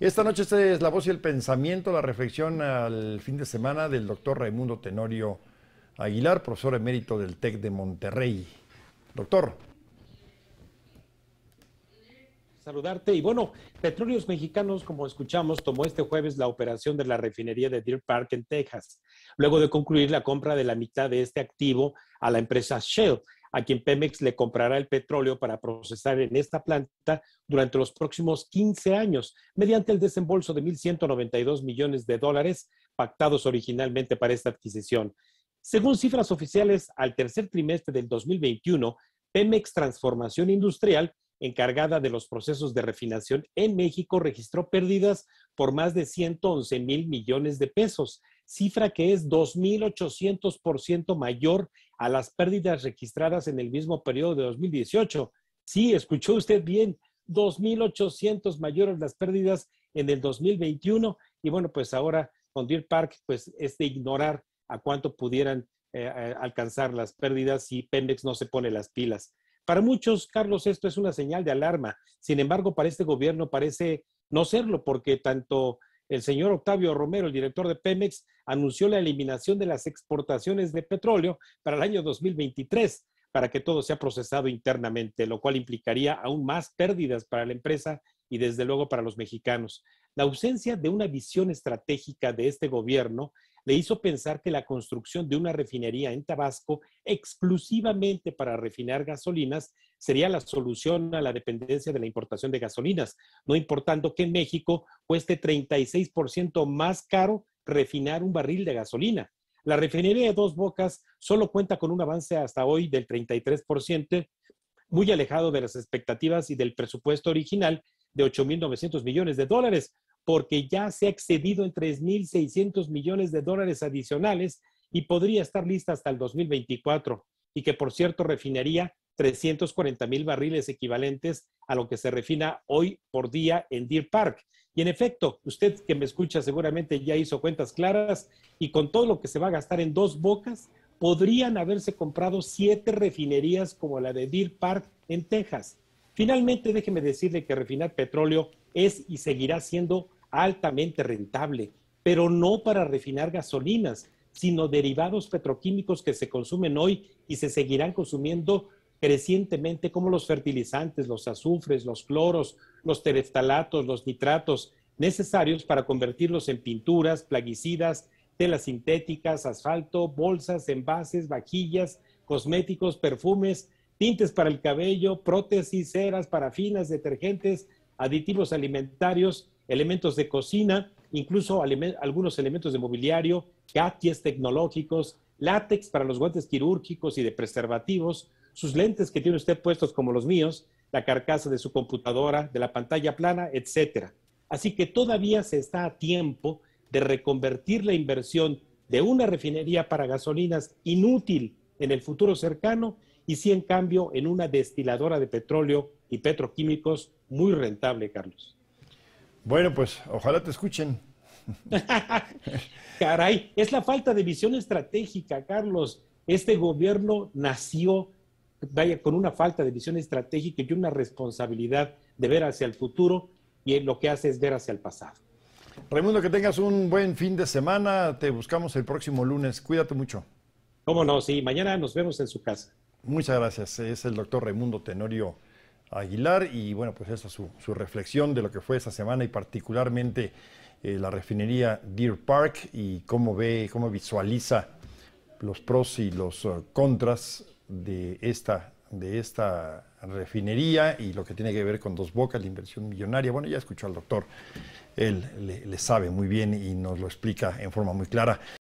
Esta noche esta es La Voz y el Pensamiento, la reflexión al fin de semana del doctor Raimundo Tenorio Aguilar, profesor emérito del TEC de Monterrey. Doctor. Saludarte. Y bueno, Petróleos Mexicanos, como escuchamos, tomó este jueves la operación de la refinería de Deer Park en Texas, luego de concluir la compra de la mitad de este activo a la empresa Shell a quien Pemex le comprará el petróleo para procesar en esta planta durante los próximos 15 años, mediante el desembolso de 1.192 millones de dólares pactados originalmente para esta adquisición. Según cifras oficiales, al tercer trimestre del 2021, Pemex Transformación Industrial, encargada de los procesos de refinación en México, registró pérdidas por más de 111 mil millones de pesos, cifra que es 2.800% mayor a las pérdidas registradas en el mismo periodo de 2018. Sí, escuchó usted bien, 2.800 mayores las pérdidas en el 2021 y bueno, pues ahora con Deer Park, pues es de ignorar a cuánto pudieran eh, alcanzar las pérdidas si Pemex no se pone las pilas. Para muchos, Carlos, esto es una señal de alarma. Sin embargo, para este gobierno parece no serlo, porque tanto el señor Octavio Romero, el director de Pemex, anunció la eliminación de las exportaciones de petróleo para el año 2023 para que todo sea procesado internamente, lo cual implicaría aún más pérdidas para la empresa y desde luego para los mexicanos. La ausencia de una visión estratégica de este gobierno le hizo pensar que la construcción de una refinería en Tabasco exclusivamente para refinar gasolinas sería la solución a la dependencia de la importación de gasolinas, no importando que en México cueste 36% más caro refinar un barril de gasolina. La refinería de Dos Bocas solo cuenta con un avance hasta hoy del 33%, muy alejado de las expectativas y del presupuesto original de 8.900 millones de dólares, porque ya se ha excedido en 3.600 millones de dólares adicionales y podría estar lista hasta el 2024, y que por cierto refinaría 340 mil barriles equivalentes a lo que se refina hoy por día en Deer Park. Y en efecto, usted que me escucha seguramente ya hizo cuentas claras y con todo lo que se va a gastar en dos bocas, podrían haberse comprado siete refinerías como la de Deer Park en Texas. Finalmente, déjeme decirle que refinar petróleo es y seguirá siendo altamente rentable, pero no para refinar gasolinas, sino derivados petroquímicos que se consumen hoy y se seguirán consumiendo crecientemente, como los fertilizantes, los azufres, los cloros, los tereftalatos, los nitratos, necesarios para convertirlos en pinturas, plaguicidas, telas sintéticas, asfalto, bolsas, envases, vajillas, cosméticos, perfumes, tintes para el cabello, prótesis, ceras, parafinas, detergentes, aditivos alimentarios elementos de cocina, incluso algunos elementos de mobiliario, gadgets tecnológicos, látex para los guantes quirúrgicos y de preservativos, sus lentes que tiene usted puestos como los míos, la carcasa de su computadora, de la pantalla plana, etcétera. Así que todavía se está a tiempo de reconvertir la inversión de una refinería para gasolinas inútil en el futuro cercano y sí en cambio en una destiladora de petróleo y petroquímicos muy rentable, Carlos. Bueno, pues ojalá te escuchen. Caray, es la falta de visión estratégica, Carlos. Este gobierno nació, con una falta de visión estratégica y una responsabilidad de ver hacia el futuro y lo que hace es ver hacia el pasado. Raimundo, que tengas un buen fin de semana. Te buscamos el próximo lunes. Cuídate mucho. Cómo no, sí. Mañana nos vemos en su casa. Muchas gracias. Es el doctor Raimundo Tenorio. Aguilar y bueno, pues esa su, su reflexión de lo que fue esta semana y particularmente eh, la refinería Deer Park y cómo ve, cómo visualiza los pros y los eh, contras de esta, de esta refinería y lo que tiene que ver con Dos Bocas, la inversión millonaria. Bueno, ya escuchó al doctor, él le sabe muy bien y nos lo explica en forma muy clara.